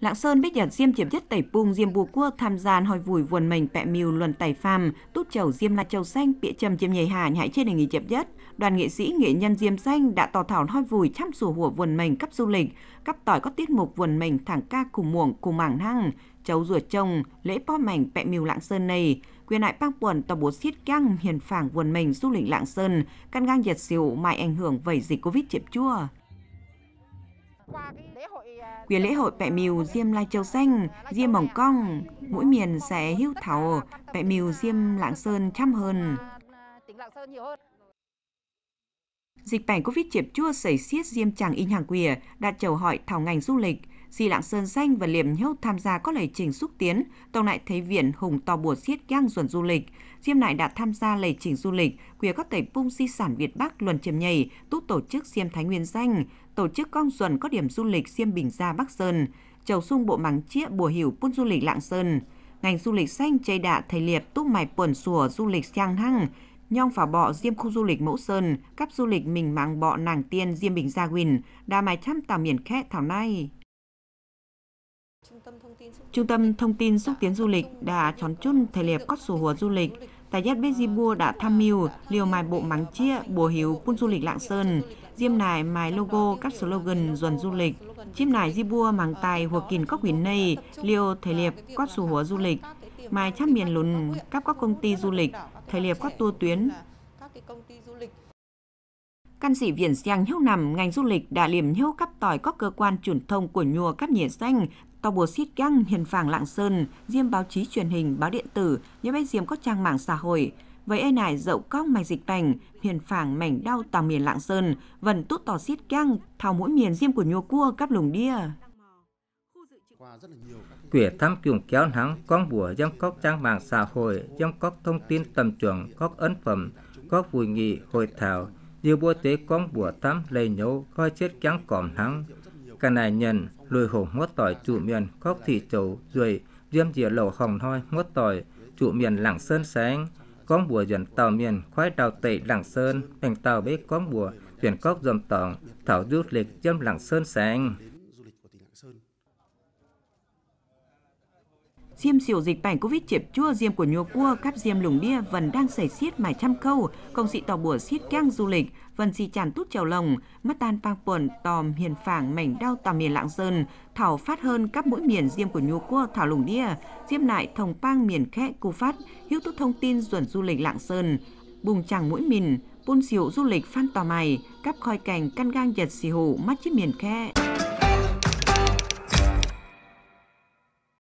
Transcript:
Lạng Sơn biết nhật diêm chiếm chất tẩy bung diêm bù cua tham gian hồi vùi vườn mình pẹ miêu luận tẩy phàm tút chầu diêm la châu xanh bịa châm chiếm nhảy hà nhảy trên đề nghị chiếm nhất. đoàn nghệ sĩ nghệ nhân diêm xanh đã tỏ thảo hoi vùi chăm sủ hùa vườn mình cấp du lịch cấp tỏi có tiết mục vườn mình thẳng ca cùng muồng cùng mảng hăng cháu ruột trông lễ po mảnh pẹ miêu lạng sơn này quyền lại bang buồn tàu bố xiết căng hiền phảng vườn mình du lịch lạng sơn căn ngang giật xỉu mãi ảnh hưởng vẩy dịch covid chiếm chua Quyền lễ hội bẹ mìu diêm Lai Châu Xanh, diêm Mỏng Cong, mỗi miền sẽ hữu thảo, bẹ mìu diêm Lạng Sơn chăm hơn. Dịch bệnh Covid chếp chua xảy xiết diêm chẳng in hàng quìa, đạt chầu hỏi thảo ngành du lịch, Di Lạng Sơn Xanh và Liềm Nhốt tham gia các lầy trình xúc tiến, Tổng lại thấy Viện Hùng Tò Bùa Xiết Giang Duẩn Du Lịch. Diêm lại đã tham gia lầy trình du lịch, quỷ các tẩy bung di sản Việt Bắc luận chiếm nhảy, túc tổ chức Diêm Thái Nguyên xanh, tổ chức con Duẩn có điểm du lịch Diêm Bình Gia Bắc Sơn, chầu sung bộ mắng chĩa bùa hiểu bun du lịch Lạng Sơn. Ngành du lịch xanh chây đạ thầy liệp túc mài quần sủa du lịch Giang Hăng, Nhong phả bọ diêm khu du lịch Mẫu Sơn, cắp du lịch mình mang bọ nàng tiên diêm bình gia Quỳnh, đa mài trăm tà miền khẽ thảo nay. Trung tâm Thông tin xúc tiến du lịch đã chọn chun thể liệp cót sổ hùa du lịch. tại giác bế di bua đã tham mưu liều mài bộ mắng chia bùa hiếu quân du lịch Lạng Sơn, diêm nài mài logo các slogan duần du lịch. Chim nài di bua màng tài hùa kìn cóc huyền nây, liều thể liệp cót sổ hùa du lịch. Mài chắp miền lùn các các công ty du lịch, thể liệp các tour tuyến. Căn sĩ viện giang nhau nằm ngành du lịch đã liềm nhau cấp tỏi các cơ quan truyền thông của nhùa các nhỉ danh Tàu bùa Xít Găng, Hiền Phàng Lạng Sơn, Diêm báo chí truyền hình, báo điện tử, như bách Diêm có trang mạng xã hội. Với e nải dậu cóc mạch dịch tành, hiền phàng mảnh đau tàu miền Lạng Sơn, vần tút tỏ xít găng, thao mũi miền diêm của nhua cua cắp lùng đia. Quyển thăm kiều kéo nắng, con bùa dâm cóc trang mạng xã hội, dâm cóc thông tin tầm chuẩn, cóc ấn phẩm, cóc vui nghị, hội thảo, nhiều bộ tế con bùa thăm lầy nhấu, coi chết kéo cỏm nắng, cả này nhận lùi hổ ngốt tỏi chủ miền khóc thị chấu rồi diêm dìa lẩu hồng thôi ngốt tỏi chủ miền lẳng sơn sáng con bùa dần tàu miền khoái đào tẩy lẳng sơn thành tàu bế con bùa tuyển cốc dầm tổng thảo du lịch dâm lẳng sơn sáng Diêm siêu dịch bệnh Covid chếp chua diêm của nhua cua cắp diêm lùng bia vẫn đang xảy xiết mài trăm câu, công sĩ tàu bùa xiết kang du lịch, vẫn xì chản tút trèo lồng, mắt tan phang buồn tòm hiền phảng mảnh đau tòm miền lạng sơn, thảo phát hơn các mũi miền diêm của nhua cua thảo lùng bia, diêm lại thồng pang miền khẽ cu phát, hữu tút thông tin duẩn du lịch lạng sơn, bùng chẳng mũi mìn bun xỉu du lịch phan tòa mày, cắp khói cành căn gang giật xì hủ mắt chiếc miền khe.